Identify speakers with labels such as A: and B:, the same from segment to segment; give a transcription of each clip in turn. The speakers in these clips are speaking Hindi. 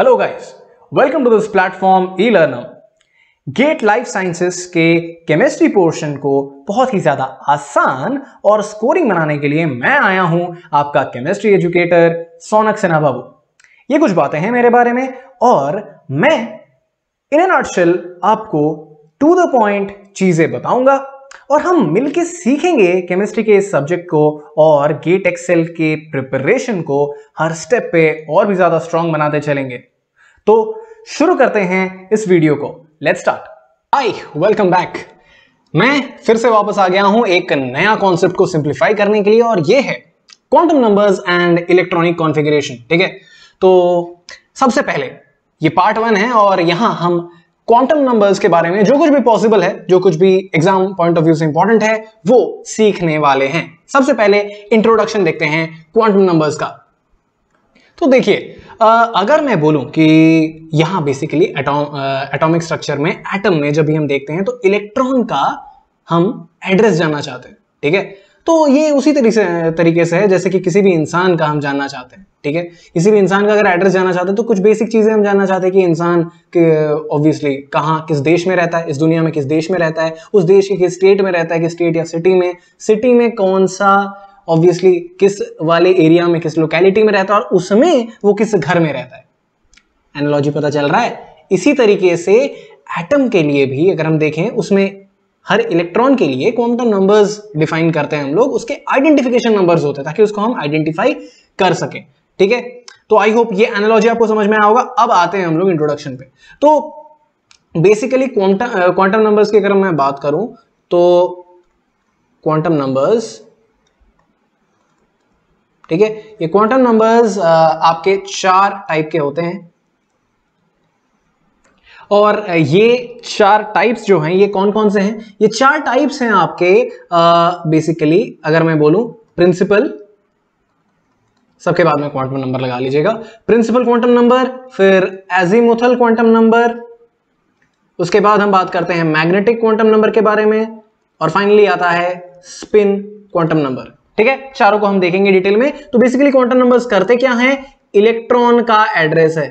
A: Hello guys welcome to this platform E learner GATE life sciences के केमिस्ट्री पोर्शन को बहुत ही ज़्यादा आसान और स्कोरिंग बनाने के लिए मैं आया हूं आपका केमिस्ट्री एजुकेटर सोनक सिन्हा बाबू ये कुछ बातें हैं मेरे बारे में और मैं इन एन आपको टू द पॉइंट चीज़ें बताऊंगा और हम मिलके सीखेंगे केमिस्ट्री के इस सब्जेक्ट को और गेट एक्सेल के प्रिपरेशन को हर स्टेप पे और भी ज़्यादा स्ट्रांग बनाते चलेंगे तो शुरू करते हैं इस वीडियो को let start I welcome back मैं फिर से वापस आ गया हूं एक नया कॉन्सेप्ट को सिंप्लीफाई करने के लिए और ये है quantum numbers and electronic configuration ठीक है तो सबसे पहले ये पार्ट वन है और यहां हम क्वांटम नंबर्स के बारे में जो कुछ भी पॉसिबल है जो कुछ भी एग्जाम पॉइंट ऑफ व्यू से इंपॉर्टेंट है वो सीखने वाले हैं सबसे पहले इंट्रोडक्शन देखते हैं क्वांटम नंबर्स का तो देखिए अगर मैं बोलूं कि यहां बेसिकली एटॉमिक स्ट्रक्चर में एटम में जब भी हम देखते हैं तो इलेक्ट्रॉन का हम एड्रेस जानना चाहते हैं ठीक है तो ये उसी तरीके से तरीके से है जैसे कि किसी भी इंसान का हम जानना चाहते हैं ठीक है किसी भी इंसान का अगर एड्रेस जानना चाहते हैं तो कुछ बेसिक चीज़ें हम जानना चाहते हैं कि इंसान के ऑब्वियसली कहाँ किस देश में रहता है इस दुनिया में किस देश में रहता है उस देश के किस स्टेट में रहता है किस स्टेट या सिटी में सिटी में कौन सा ऑब्वियसली किस वाले एरिया में किस लोकेलिटी में रहता है और उसमें वो किस घर में रहता है एनोलॉजी पता चल रहा है इसी तरीके से एटम के लिए भी अगर हम देखें उसमें हर इलेक्ट्रॉन के लिए क्वांटम नंबर्स डिफाइन करते हैं हम लोग उसके आइडेंटिफिकेशन नंबर्स होते हैं ताकि उसको हम आइडेंटिफाई कर सके ठीक है तो आई होप ये एनालॉजी आपको समझ में आया होगा अब आते हैं हम लोग इंट्रोडक्शन पे तो बेसिकली क्वांटम क्वांटम नंबर्स की अगर मैं बात करूं तो क्वांटम नंबर्स ठीक है ये क्वांटम नंबर्स आपके चार टाइप के होते हैं और ये चार टाइप्स जो हैं ये कौन कौन से हैं ये चार टाइप्स हैं आपके बेसिकली अगर मैं बोलूं प्रिंसिपल सबके बाद में क्वांटम नंबर लगा लीजिएगा प्रिंसिपल क्वांटम नंबर फिर एजीमुथल क्वांटम नंबर उसके बाद हम बात करते हैं मैग्नेटिक क्वांटम नंबर के बारे में और फाइनली आता है स्पिन क्वांटम नंबर ठीक है चारों को हम देखेंगे डिटेल में तो बेसिकली क्वांटम नंबर्स करते क्या हैं इलेक्ट्रॉन का एड्रेस है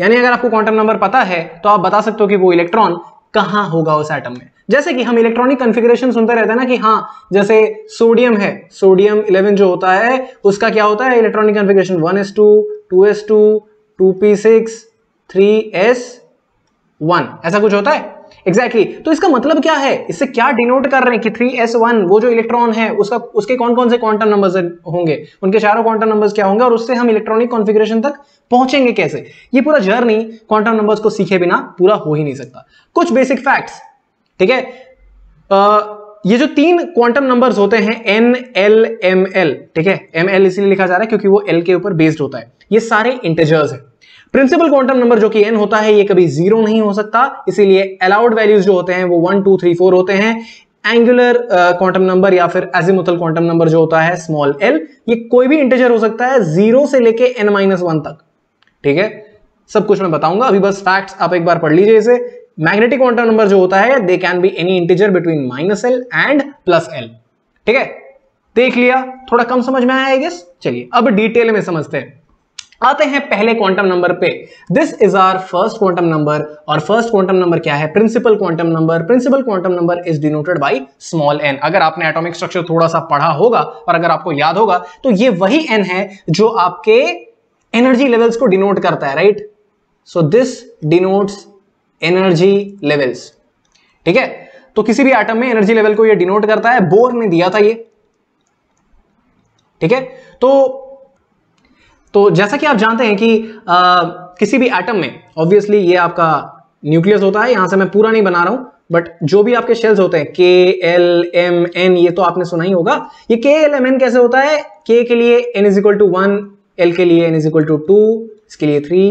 A: यानी अगर आपको क्वांटम नंबर पता है तो आप बता सकते हो कि वो इलेक्ट्रॉन कहाँ होगा उस एटम में जैसे कि हम इलेक्ट्रॉनिक कन्फिग्रेशन सुनते रहते हैं ना कि हाँ जैसे सोडियम है सोडियम 11 जो होता है उसका क्या होता है electronic configuration 1s2, 2s2, 2p6, 3s one ऐसा कुछ होता है एग्जैक्टली exactly. तो इसका मतलब क्या है इससे क्या डिनोट कर रहे हैं कि थ्री एस वन वो जो इलेक्ट्रॉन है उसका उसके कौन कौन से क्वांटम नंबर्स होंगे उनके चारों क्वांटम नंबर्स क्या होंगे और उससे हम इलेक्ट्रॉनिक कॉन्फ़िगरेशन तक पहुंचेंगे कैसे ये पूरा जर्नी क्वांटम नंबर्स को सीखे बिना पूरा हो ही नहीं सकता कुछ बेसिक फैक्ट्स ठीक है ये जो तीन क्वांटम नंबर्स होते हैं एन एल एम एल ठीक है एम एल इसीलिए लिखा जा रहा है क्योंकि वो एल के ऊपर बेस्ड होता है ये सारे इंटेजर्स है प्रिंसिपल क्वांटम नंबर जो कि एन होता है ये कभी जीरो नहीं हो सकता इसीलिए अलाउड वैल्यूज जो होते हैं वो वन टू थ्री फोर होते हैं एंगुलर क्वांटम नंबर या फिर एजिमुथल क्वांटम नंबर जो होता है स्मॉल एल ये कोई भी इंटेजर हो सकता है जीरो से लेके एन माइनस वन तक ठीक है सब कुछ मैं बताऊंगा अभी बस फैक्ट्स आप एक बार पढ़ लीजिए इसे मैग्नेटिक क्वांटम नंबर जो होता है they can be any integer between minus L and plus L ठीक है देख लिया थोड़ा कम समझ में आया आएगा चलिए अब डिटेल में समझते हैं आते हैं पहले क्वांटम नंबर पे this is our first quantum number और फर्स्ट क्वांटम नंबर क्या है principal quantum number principal quantum number is denoted by small N अगर आपने एटॉमिक स्ट्रक्चर थोड़ा सा पढ़ा होगा और अगर आपको याद होगा तो ये वही एन है जो आपके एनर्जी लेवल्स को डिनोट करता है right so this denotes energy levels ठीक है तो किसी भी आइटम में एनर्जी लेवल को यह डिनोट करता है बोर ने दिया था ये ठीक है तो तो जैसा कि आप जानते हैं कि आ, किसी भी एटम में ऑब्वियसली ये आपका न्यूक्लियस होता है यहां से मैं पूरा नहीं बना रहा हूं बट जो भी आपके शेल्स होते हैं के एल एम एन ये तो आपने सुना ही होगा ये के एल एम एन कैसे होता है के के लिए N is equal to one L के लिए N is equal to two इसके लिए थ्री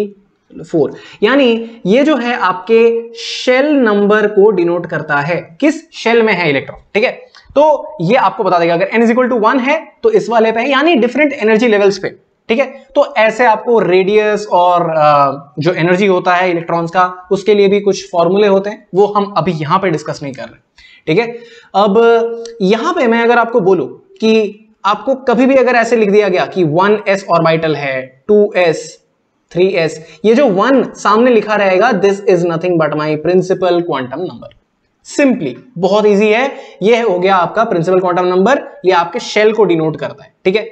A: फोर यानी ये जो है आपके शेल नंबर को डिनोट करता है किस शेल में है इलेक्ट्रॉन ठीक है तो ये आपको बता देगा अगर N is equal to one है तो इस वाले पे है यानी डिफरेंट एनर्जी लेवल्स पे ठीक है तो ऐसे आपको रेडियस और जो एनर्जी होता है इलेक्ट्रॉन्स का उसके लिए भी कुछ फॉर्मूले होते हैं वो हम अभी यहां पे डिस्कस नहीं कर रहे ठीक है अब यहां पे मैं अगर आपको बोलूं कि आपको कभी भी अगर ऐसे लिख दिया गया कि 1s ऑर्बिटल है 2s 3s ये जो 1 सामने लिखा रहेगा this is nothing but my principal quantum number simply बहुत इजी है ये हो गया आपका प्रिंसिपल क्वांटम नंबर ये आपके शेल को डिनोट करता है ठीक है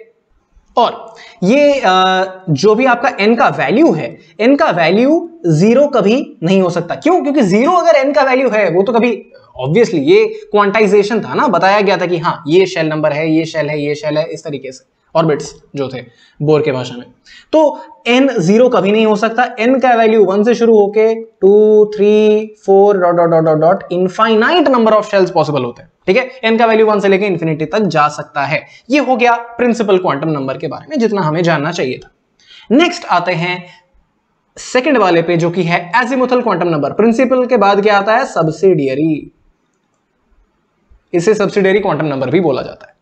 A: और ये जो भी आपका एन का वैल्यू है एन का वैल्यू जीरो कभी नहीं हो सकता क्यों क्योंकि जीरो अगर एन का वैल्यू है वो तो कभी ऑब्वियसली ये क्वांटाइजेशन था ना बताया गया था कि हाँ ये शेल नंबर है ये शेल है ये शेल है इस तरीके से ऑर्बिट्स जो थे बोर के भाषा में तो एन जीरो कभी नहीं हो सकता एन का वैल्यू वन से शुरू होके two three four dot dot dot dot infinite number of shells possible होते हैं ठीक है एन का वैल्यू वन से लेकर इन्फिनिटी तक जा सकता है ये हो गया प्रिंसिपल क्वांटम नंबर के बारे में जितना हमें जानना चाहिए था नेक्स्ट आते हैं सेकेंड वाले पे जो कि है एजिमुथल क्वांटम नंबर प्रिंसिपल के बाद क्या आता है सब्सिडियरी इसे सब्सिडियरी क्वांटम नंबर भी बोला जाता है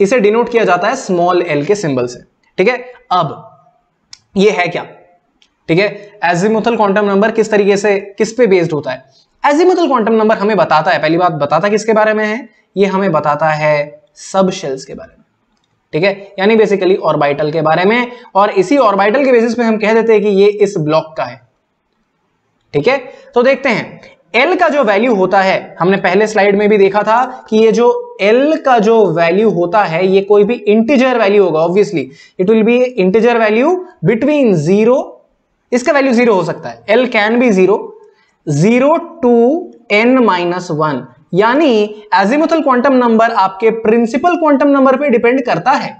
A: इसे डिनोट किया जाता है स्मॉल एल के सिंबल से ठीक है अब ये है क्या ठीक है एजिमुथल क्वांटम नंबर किस तरीके से किस पे बेस्ड होता है एजिमुथल क्वांटम नंबर हमें बताता है पहली बात बताता किसके बारे में है ये हमें बताता है सब शेल्स के बारे में ठीक है यानी बेसिकली ऑर्बिटल के बारे में और इसी ऑर्बिटल के बेसिस पे हम कह देते हैं कि ये इस ब्लॉक का है ठीक है तो देखते हैं एल का जो वैल्यू होता है हमने पहले स्लाइड में भी देखा था कि ये जो एल का जो वैल्यू होता है ये कोई भी इंटीजर वैल्यू होगा obviously it will be integer value between zero इसका वैल्यू जीरो हो सकता है L can be zero zero to N minus one यानी एजिमुथल क्वांटम नंबर आपके प्रिंसिपल क्वांटम नंबर पे डिपेंड करता है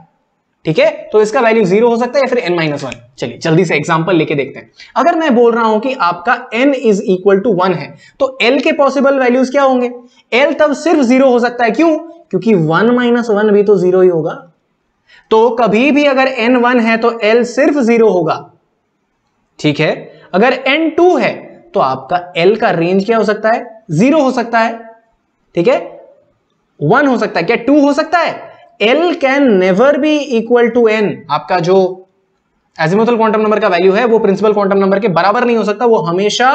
A: ठीक है तो इसका वैल्यू जीरो हो सकता है या फिर एन माइनस वन चलिए जल्दी से एग्जाम्पल लेके देखते हैं अगर मैं बोल रहा हूं कि आपका N is equal to one है तो एल के पॉसिबल वैल्यूज क्या होंगे एल तब सिर्फ जीरो हो सकता है क्यों क्योंकि वन माइनस वन भी तो जीरो ही होगा तो कभी भी अगर एन वन है तो एल सिर्फ जीरो होगा ठीक है अगर एन टू है तो आपका एल का रेंज क्या हो सकता है जीरो हो सकता है ठीक है वन हो सकता है क्या टू हो सकता है L can never be equal to N आपका जो एजिमोथल क्वांटम नंबर का वैल्यू है वो प्रिंसिपल क्वांटम नंबर के बराबर नहीं हो सकता वो हमेशा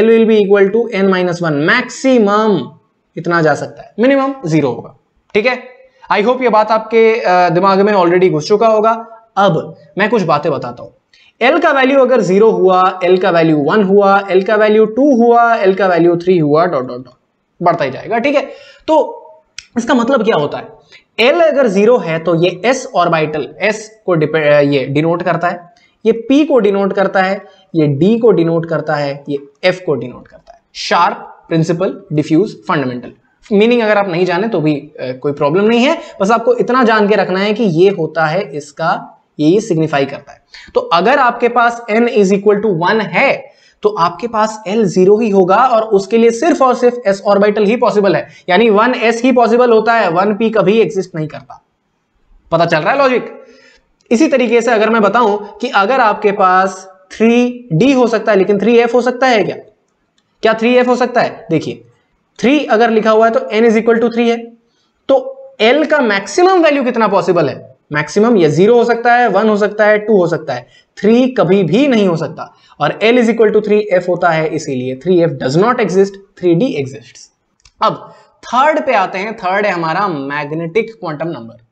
A: L will be equal to N minus one maximum इतना जा सकता है मिनिमम जीरो होगा ठीक है आई होप ये बात आपके दिमाग में ऑलरेडी घुस चुका होगा अब मैं कुछ बातें बताता हूं एल का वैल्यू अगर जीरो हुआ एल का वैल्यू वन हुआ एल का वैल्यू टू हुआ एल का वैल्यू थ्री हुआ डॉट डॉट डॉट बढ़ता ही जाएगा ठीक है तो इसका मतलब क्या होता है एल अगर जीरो है तो ये एस ऑर्बिटल एस को ये डिनोट करता है ये पी को डिनोट करता है ये डी को डिनोट करता है ये एफ को डिनोट करता है sharp principal diffuse fundamental meaning अगर आप नहीं जाने तो भी कोई प्रॉब्लम नहीं है बस आपको इतना जान के रखना है कि ये होता है इसका ये सिग्निफाई करता है तो अगर आपके पास n is equal to one है तो आपके पास एल जीरो ही होगा और उसके लिए सिर्फ और सिर्फ एस ऑर्बिटल ही पॉसिबल है यानी वन एस ही पॉसिबल होता है वन पी कभी एग्जिस्ट नहीं करता पता चल रहा है लॉजिक इसी तरीके से अगर मैं बताऊं कि अगर आपके पास थ्री डी हो सकता है लेकिन थ्री एफ हो सकता है क्या क्या थ्री एफ हो सकता है देखिए थ्री अगर लिखा हुआ है तो N is equal to three है तो एल का मैक्सिमम वैल्यू कितना पॉसिबल है मैक्सिमम या जीरो हो सकता है वन हो सकता है टू हो सकता है थ्री कभी भी नहीं हो सकता और L is equal to three F होता है इसीलिए three F does not exist three D exist अब थर्ड पे आते हैं थर्ड है हमारा मैग्नेटिक क्वांटम नंबर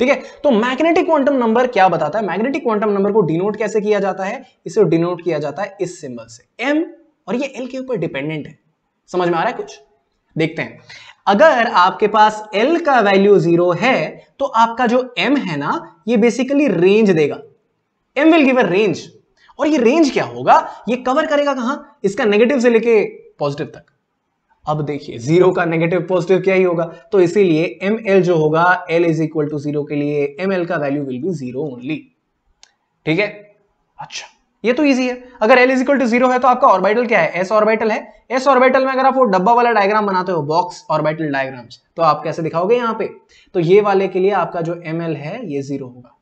A: ठीक है तो मैग्नेटिक क्वांटम नंबर क्या बताता है मैग्नेटिक क्वांटम नंबर को डिनोट कैसे किया जाता है इसे डिनोट किया जाता है इस सिंबल से एम और ये एल के ऊपर डिपेंडेंट है समझ में आ रहा है कुछ देखते हैं अगर आपके पास एल का वैल्यू जीरो है तो आपका जो m है ना ये बेसिकली रेंज देगा m will give a range और ये रेंज क्या होगा ये कवर करेगा कहां इसका नेगेटिव से लेके पॉजिटिव तक अब देखिए जीरो का नेगेटिव पॉजिटिव क्या ही होगा तो इसीलिए एम एल जो होगा L is equal to zero के लिए एम एल का value will be zero only ठीक है अच्छा ये तो इजी है अगर एल इजिकल टू जीरो है तो आपका ऑर्बिटल क्या है एस ऑर्बिटल है एस ऑर्बिटल में अगर आप वो डब्बा वाला डायग्राम बनाते हो बॉक्स ऑर्बिटल डायग्राम तो आप कैसे दिखाओगे यहाँ पे तो ये वाले के लिए आपका जो एम है ये जीरो होगा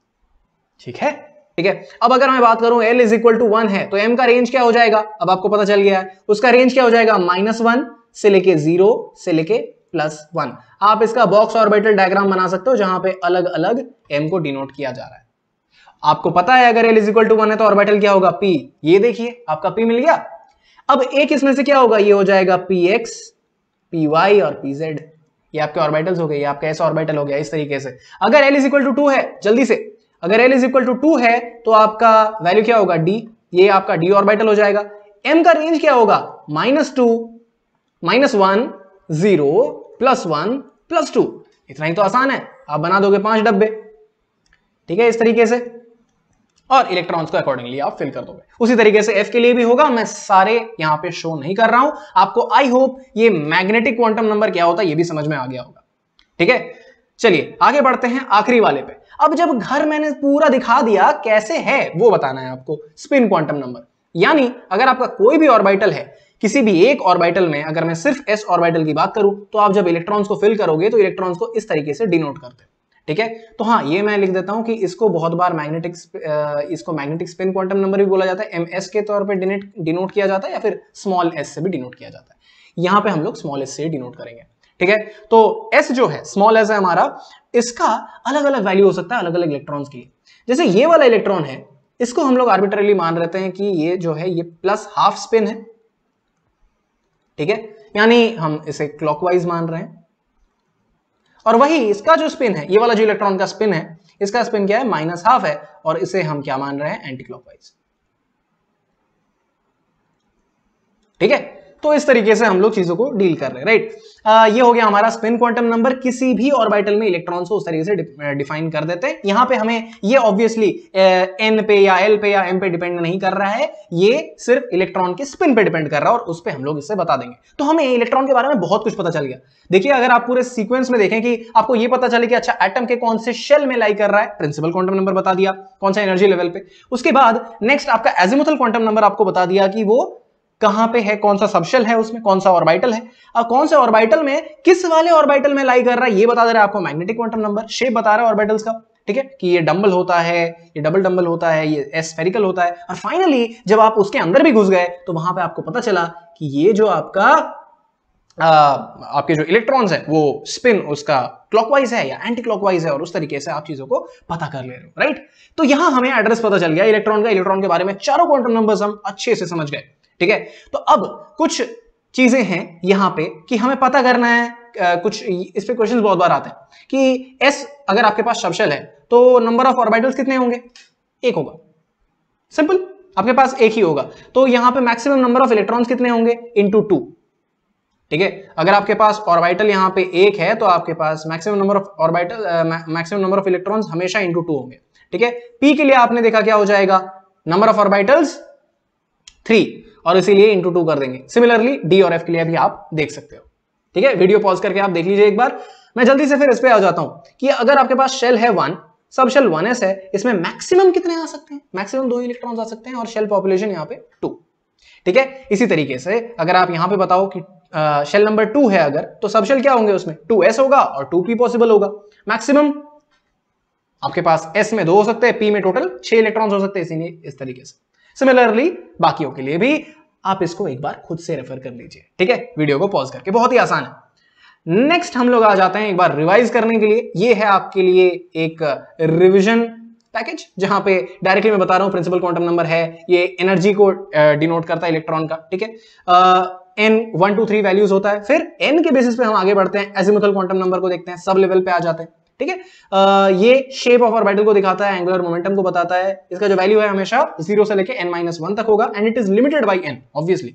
A: ठीक है ठीक है अब अगर मैं बात करूं L is equal to one है तो एम का रेंज क्या हो जाएगा अब आपको पता चल गया है उसका रेंज क्या हो जाएगा माइनस वन से लेके जीरो से लेके प्लस वन आप इसका बॉक्स ऑर्बिटल डायग्राम बना सकते हो जहां पे अलग अलग एम को डिनोट किया जा रहा है आपको पता है अगर L is equal to one है तो ऑर्बिटल क्या होगा पी ये देखिए आपका पी मिल गया अब एक इसमें से क्या होगा ये हो जाएगा पी एक्स पी वाई और पी जेड ये आपके ऑर्बिटल्स हो गए ये आपका ऐसा ऑर्बिटल हो गया इस तरीके से अगर L is equal to two है जल्दी से अगर L is equal to two है तो आपका वैल्यू क्या होगा डी ये आपका डी ऑर्बिटल हो जाएगा एम का रेंज क्या होगा minus two minus one zero plus one plus two इतना ही तो आसान है आप बना दोगे पांच डब्बे ठीक है इस तरीके से और इलेक्ट्रॉन्स को अकॉर्डिंगली आप फिल कर दोगे उसी तरीके से एफ के लिए भी होगा मैं सारे यहां पे शो नहीं कर रहा हूं आपको आई होप ये मैग्नेटिक क्वांटम नंबर क्या होता है ये भी समझ में आ गया होगा ठीक है चलिए आगे बढ़ते हैं आखिरी वाले पे अब जब घर मैंने पूरा दिखा दिया कैसे है वो बताना है आपको स्पिन क्वांटम नंबर यानी अगर आपका कोई भी ऑर्बिटल है किसी भी एक ऑर्बिटल में अगर मैं सिर्फ एस ऑर्बिटल की बात करूं तो आप जब इलेक्ट्रॉन्स को फिल करोगे तो इलेक्ट्रॉन्स को इस तरीके से डिनोट करते हो ठीक है तो हाँ ये मैं लिख देता हूँ कि इसको बहुत बार मैग्नेटिक इसको मैग्नेटिक स्पिन क्वांटम नंबर भी बोला जाता है एम एस के तौर पर डिनोट किया जाता है या फिर स्मॉल एस से भी डिनोट किया जाता है यहाँ पे हम लोग स्मॉल एस से डिनोट करेंगे ठीक है तो एस जो है स्मॉल एस है हमारा इसका अलग अलग वैल्यू हो सकता है अलग अलग इलेक्ट्रॉन के लिए जैसे ये वाला इलेक्ट्रॉन है इसको हम लोग आर्बिटरली मान रहते हैं कि ये जो है ये प्लस हाफ स्पिन है ठीक है यानी हम इसे क्लॉकवाइज मान रहे हैं और वही इसका जो स्पिन है ये वाला जो इलेक्ट्रॉन का स्पिन है इसका स्पिन क्या है माइनस हाफ है और इसे हम क्या मान रहे हैं एंटीक्लॉकवाइज ठीक है तो इस तरीके से हम लोग चीजों को डील कर रहे हैं राइट आ, ये हो गया हमारा स्पिन क्वांटम नंबर किसी भी ऑर्बिटल में इलेक्ट्रॉन्स को उस तरीके से डिफाइन कर देते हैं यहां पे हमें ये ऑब्वियसली एन पे या एल पे या एम पे डिपेंड नहीं कर रहा है ये सिर्फ इलेक्ट्रॉन के स्पिन पे डिपेंड कर रहा है और उस पर हम लोग इससे बता देंगे तो हमें इलेक्ट्रॉन के बारे में बहुत कुछ पता चल गया देखिए अगर आप पूरे सीक्वेंस में देखें कि आपको यह पता चले कि अच्छा एटम के कौन से शेल में लाई कर रहा है प्रिंसिपल क्वांटम नंबर बता दिया कौन सा एनर्जी लेवल पे उसके बाद नेक्स्ट आपका एजिमोथल क्वांटम नंबर आपको बता दिया कि वो कहां पे है कौन सा सबशेल है उसमें कौन सा ऑर्बिटल है और कौन से ऑर्बिटल में किस वाले ऑर्बिटल में लाई कर रहा है ये बता दे रहा है आपको मैग्नेटिक क्वांटम नंबर शेप बता रहा है ऑर्बिटल्स का ठीक है कि ये डम्बल होता है ये डबल डंबल होता है ये एस्फेरिकल होता है और फाइनली जब आप उसके अंदर भी घुस गए तो वहां पे आपको पता चला कि ये जो आपका आ, आपके जो इलेक्ट्रॉन्स है वो स्पिन उसका क्लॉकवाइज है या एंटी क्लॉकवाइज है और उस तरीके से आप चीजों को पता कर ले रहे हो राइट तो यहां हमें एड्रेस पता चल गया इलेक्ट्रॉन का इलेक्ट्रॉन के बारे में चारों क्वांटम नंबर्स हम अच्छे से समझ गए ठीक है तो अब कुछ चीजें हैं यहां पे कि हमें पता करना है आ, कुछ इस पे क्वेश्चन बहुत बार आते हैं कि एस अगर आपके पास शब्शल है तो नंबर ऑफ ऑर्बिटल्स कितने होंगे एक होगा सिंपल आपके पास एक ही होगा तो यहां पे मैक्सिमम नंबर ऑफ इलेक्ट्रॉन्स कितने होंगे इंटू टू ठीक है अगर आपके पास ऑर्बिटल यहां पे एक है तो आपके पास maximum number of orbital maximum number of electrons हमेशा इंटू टू होंगे ठीक है पी के लिए आपने देखा क्या हो जाएगा नंबर ऑफ ऑर्बिटल्स थ्री और इसीलिए इंटू टू कर देंगे सिमिलरली डी और एफ के लिए भी आप देख सकते हो ठीक है वीडियो पॉज करके आप देख लीजिए एक बार मैं जल्दी से फिर इस पर आ जाता हूं कि अगर आपके पास शेल है वन सब शेल वन है इसमें मैक्सिमम कितने आ सकते हैं मैक्सिमम दो इलेक्ट्रॉन आ सकते हैं और शेल पॉपुलेशन यहाँ पे टू ठीक है इसी तरीके से अगर आप यहां पे बताओ कि शेल नंबर टू है अगर तो सब शेल क्या होंगे उसमें टू एस होगा और टू पी पॉसिबल होगा मैक्सिमम आपके पास एस में दो हो सकते हैं पी में टोटल छह इलेक्ट्रॉन्स हो सकते हैं इसीलिए इस तरीके से सिमिलरली बाकियों के लिए भी आप इसको एक बार खुद से रेफर कर लीजिए ठीक है वीडियो को पॉज करके बहुत ही आसान है नेक्स्ट हम लोग आ जाते हैं एक बार रिवाइज करने के लिए ये है आपके लिए एक रिविजन पैकेज जहां पे डायरेक्टली मैं बता रहा हूं प्रिंसिपल क्वांटम नंबर है ये एनर्जी को डिनोट करता है इलेक्ट्रॉन का ठीक है n one two three values होता है फिर एन के बेसिस पे हम आगे बढ़ते हैं एजिमुथल क्वांटम नंबर को देखते हैं सब लेवल पे आ जाते हैं ठीक है ये शेप ऑफ ऑर्बिटल को दिखाता है एंगुलर मोमेंटम को बताता है इसका जो वैल्यू है हमेशा जीरो से लेके एन माइनस वन तक होगा and it is limited by n obviously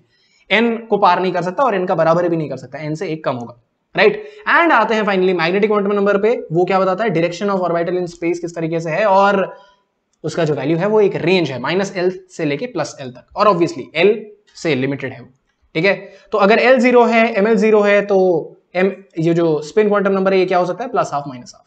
A: n को पार नहीं कर सकता और एन का बराबर भी नहीं कर सकता एन से एक कम होगा राइट right? एंड आते हैं फाइनली मैग्नेटिक क्वांटम नंबर पे वो क्या बताता है direction of orbital in space किस तरीके से है और उसका जो वैल्यू है वो एक रेंज है माइनस एल से लेके प्लस एल तक और ऑब्वियसली एल से लिमिटेड है वो ठीक है तो अगर एल जीरो है एम एल जीरो है तो एम ये जो स्पिन क्वांटम नंबर है ये क्या हो सकता है plus half minus half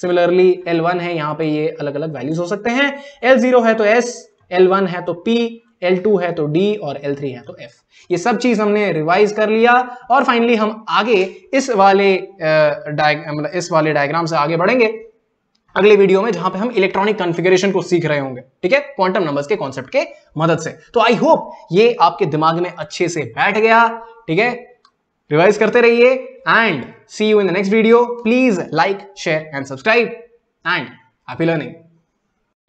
A: similarly l one है यहाँ पे ये अलग अलग वैल्यूज हो सकते हैं एल जीरो है तो एस एल वन है तो पी एल टू है तो डी और एल थ्री है तो एफ ये सब चीज हमने रिवाइज कर लिया और फाइनली हम आगे इस वाले मतलब इस वाले डायग्राम से आगे बढ़ेंगे अगले वीडियो में जहां पे हम इलेक्ट्रॉनिक कॉन्फ़िगरेशन को सीख रहे होंगे ठीक है क्वांटम नंबर्स के कॉन्सेप्ट के मदद से तो आई होप ये आपके दिमाग में अच्छे से बैठ गया ठीक है रिवाइज करते रहिए and see you in the next video please like share and subscribe and happy learning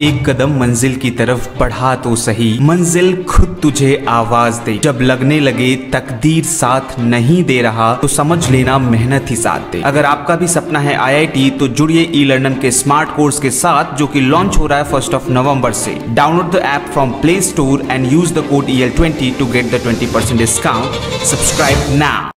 A: एक कदम मंजिल की तरफ बढ़ा तो सही मंजिल खुद तुझे आवाज दे जब लगने लगे तकदीर साथ नहीं दे रहा तो समझ लेना मेहनत ही साथ दे अगर आपका भी सपना है आईआईटी तो जुड़िए ई लर्नम के स्मार्ट कोर्स के साथ जो कि लॉन्च हो रहा है फर्स्ट ऑफ नवंबर से download the app from play store and use the code E to get the twenty discount subscribe ना